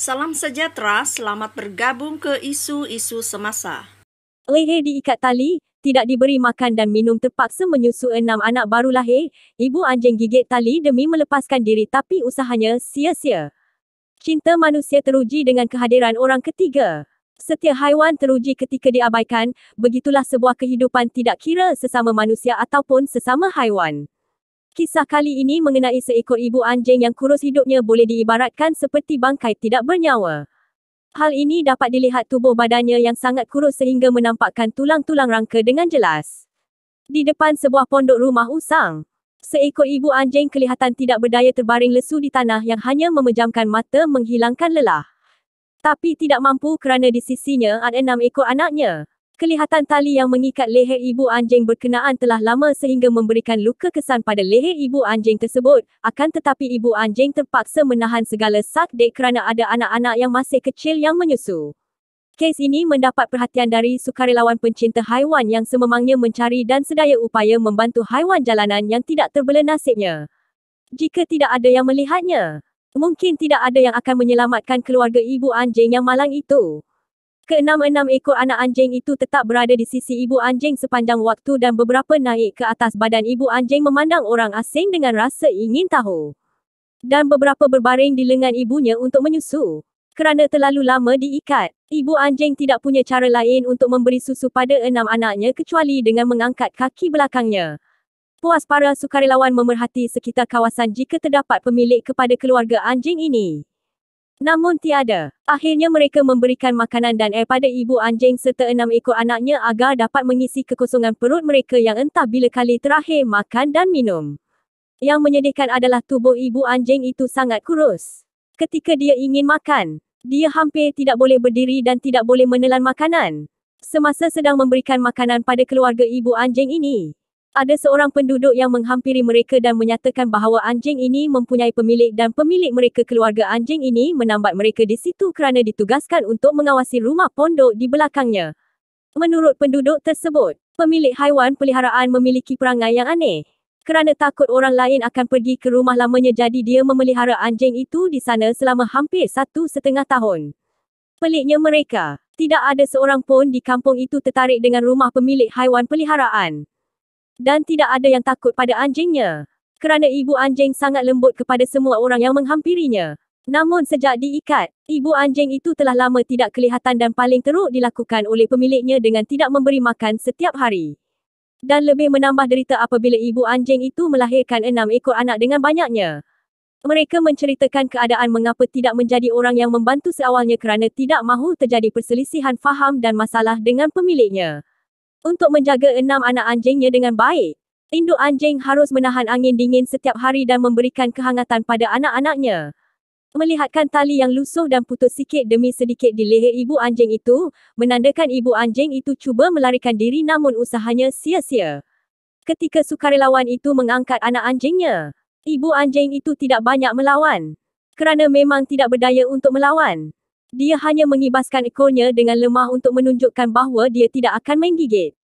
Salam sejahtera, selamat bergabung ke isu-isu semasa. Lehe diikat tali, tidak diberi makan dan minum terpaksa menyusu enam anak baru lahir, ibu anjing gigit tali demi melepaskan diri tapi usahanya sia-sia. Cinta manusia teruji dengan kehadiran orang ketiga. Setiap haiwan teruji ketika diabaikan, begitulah sebuah kehidupan tidak kira sesama manusia ataupun sesama haiwan. Kisah kali ini mengenai seekor ibu anjing yang kurus hidupnya boleh diibaratkan seperti bangkai tidak bernyawa. Hal ini dapat dilihat tubuh badannya yang sangat kurus sehingga menampakkan tulang-tulang rangka dengan jelas. Di depan sebuah pondok rumah usang, seekor ibu anjing kelihatan tidak berdaya terbaring lesu di tanah yang hanya memejamkan mata menghilangkan lelah. Tapi tidak mampu kerana di sisinya ada enam ekor anaknya. Kelihatan tali yang mengikat leher ibu anjing berkenaan telah lama sehingga memberikan luka kesan pada leher ibu anjing tersebut. Akan tetapi ibu anjing terpaksa menahan segala sak dek kerana ada anak-anak yang masih kecil yang menyusu. Kes ini mendapat perhatian dari sukarelawan pencinta haiwan yang sememangnya mencari dan sedaya upaya membantu haiwan jalanan yang tidak terbelah nasibnya. Jika tidak ada yang melihatnya, mungkin tidak ada yang akan menyelamatkan keluarga ibu anjing yang malang itu. Keenam-enam ekor anak anjing itu tetap berada di sisi ibu anjing sepanjang waktu dan beberapa naik ke atas badan ibu anjing memandang orang asing dengan rasa ingin tahu. Dan beberapa berbaring di lengan ibunya untuk menyusu. Kerana terlalu lama diikat, ibu anjing tidak punya cara lain untuk memberi susu pada enam anaknya kecuali dengan mengangkat kaki belakangnya. Puas para sukarelawan memerhati sekitar kawasan jika terdapat pemilik kepada keluarga anjing ini. Namun tiada. Akhirnya mereka memberikan makanan dan air pada ibu anjing serta enam ekor anaknya agar dapat mengisi kekosongan perut mereka yang entah bila kali terakhir makan dan minum. Yang menyedihkan adalah tubuh ibu anjing itu sangat kurus. Ketika dia ingin makan, dia hampir tidak boleh berdiri dan tidak boleh menelan makanan. Semasa sedang memberikan makanan pada keluarga ibu anjing ini, ada seorang penduduk yang menghampiri mereka dan menyatakan bahawa anjing ini mempunyai pemilik dan pemilik mereka keluarga anjing ini menambat mereka di situ kerana ditugaskan untuk mengawasi rumah pondok di belakangnya. Menurut penduduk tersebut, pemilik haiwan peliharaan memiliki perangai yang aneh. Kerana takut orang lain akan pergi ke rumah lamanya jadi dia memelihara anjing itu di sana selama hampir satu setengah tahun. Peliknya mereka, tidak ada seorang pun di kampung itu tertarik dengan rumah pemilik haiwan peliharaan dan tidak ada yang takut pada anjingnya. Kerana ibu anjing sangat lembut kepada semua orang yang menghampirinya. Namun sejak diikat, ibu anjing itu telah lama tidak kelihatan dan paling teruk dilakukan oleh pemiliknya dengan tidak memberi makan setiap hari. Dan lebih menambah derita apabila ibu anjing itu melahirkan enam ekor anak dengan banyaknya. Mereka menceritakan keadaan mengapa tidak menjadi orang yang membantu seawalnya kerana tidak mahu terjadi perselisihan faham dan masalah dengan pemiliknya. Untuk menjaga enam anak anjingnya dengan baik, induk anjing harus menahan angin dingin setiap hari dan memberikan kehangatan pada anak-anaknya. Melihatkan tali yang lusuh dan putus sikit demi sedikit di leher ibu anjing itu, menandakan ibu anjing itu cuba melarikan diri namun usahanya sia-sia. Ketika sukarelawan itu mengangkat anak anjingnya, ibu anjing itu tidak banyak melawan. Kerana memang tidak berdaya untuk melawan. Dia hanya mengibaskan ekornya dengan lemah untuk menunjukkan bahawa dia tidak akan menggigit.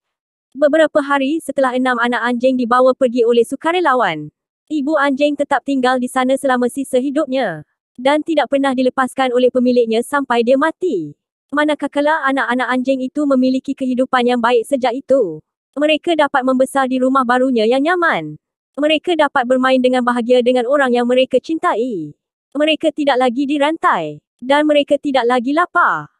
Beberapa hari setelah enam anak anjing dibawa pergi oleh sukarelawan, ibu anjing tetap tinggal di sana selama sisa hidupnya dan tidak pernah dilepaskan oleh pemiliknya sampai dia mati. Manakah kala anak-anak anjing itu memiliki kehidupan yang baik sejak itu. Mereka dapat membesar di rumah barunya yang nyaman. Mereka dapat bermain dengan bahagia dengan orang yang mereka cintai. Mereka tidak lagi dirantai dan mereka tidak lagi lapar.